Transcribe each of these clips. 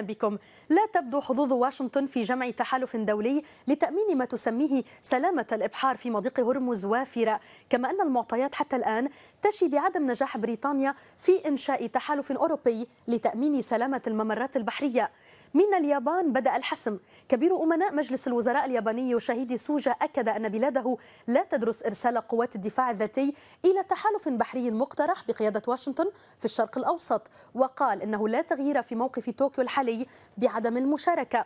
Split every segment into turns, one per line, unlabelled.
بكم لا تبدو حظوظ واشنطن في جمع تحالف دولي لتأمين ما تسميه سلامة الإبحار في مضيق هرمز وافرة كما أن المعطيات حتى الآن تشي بعدم نجاح بريطانيا في إنشاء تحالف أوروبي لتأمين سلامة الممرات البحرية من اليابان بدأ الحسم كبير أمناء مجلس الوزراء الياباني شهيد سوجا أكد أن بلاده لا تدرس إرسال قوات الدفاع الذاتي إلى تحالف بحري مقترح بقيادة واشنطن في الشرق الأوسط وقال إنه لا تغيير في موقف طوكيو الحالي بعدم المشاركة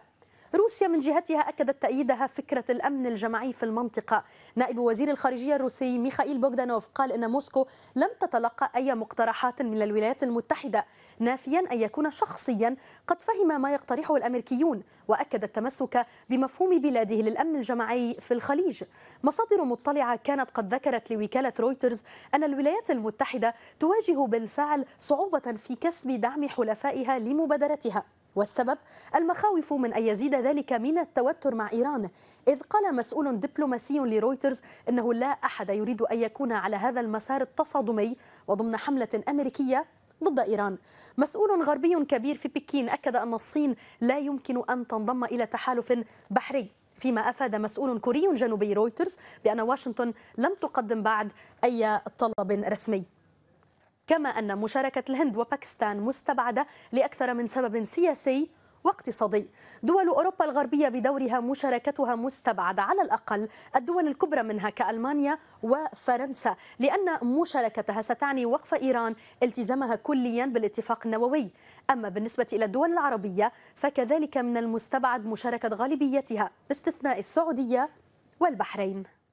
روسيا من جهتها أكدت تأييدها فكرة الأمن الجماعي في المنطقة نائب وزير الخارجية الروسي ميخائيل بوغدانوف قال إن موسكو لم تتلقى أي مقترحات من الولايات المتحدة نافيا أن يكون شخصيا قد فهم ما يقترحه الأمريكيون وأكد التمسك بمفهوم بلاده للأمن الجماعي في الخليج مصادر مطلعة كانت قد ذكرت لوكالة رويترز أن الولايات المتحدة تواجه بالفعل صعوبة في كسب دعم حلفائها لمبادرتها والسبب المخاوف من أن يزيد ذلك من التوتر مع إيران إذ قال مسؤول دبلوماسي لرويترز أنه لا أحد يريد أن يكون على هذا المسار التصادمي وضمن حملة أمريكية ضد إيران مسؤول غربي كبير في بكين أكد أن الصين لا يمكن أن تنضم إلى تحالف بحري فيما أفاد مسؤول كوري جنوبي رويترز بأن واشنطن لم تقدم بعد أي طلب رسمي كما أن مشاركة الهند وباكستان مستبعدة لأكثر من سبب سياسي واقتصادي دول أوروبا الغربية بدورها مشاركتها مستبعدة على الأقل الدول الكبرى منها كألمانيا وفرنسا لأن مشاركتها ستعني وقف إيران التزامها كليا بالاتفاق النووي أما بالنسبة إلى الدول العربية فكذلك من المستبعد مشاركة غالبيتها باستثناء السعودية والبحرين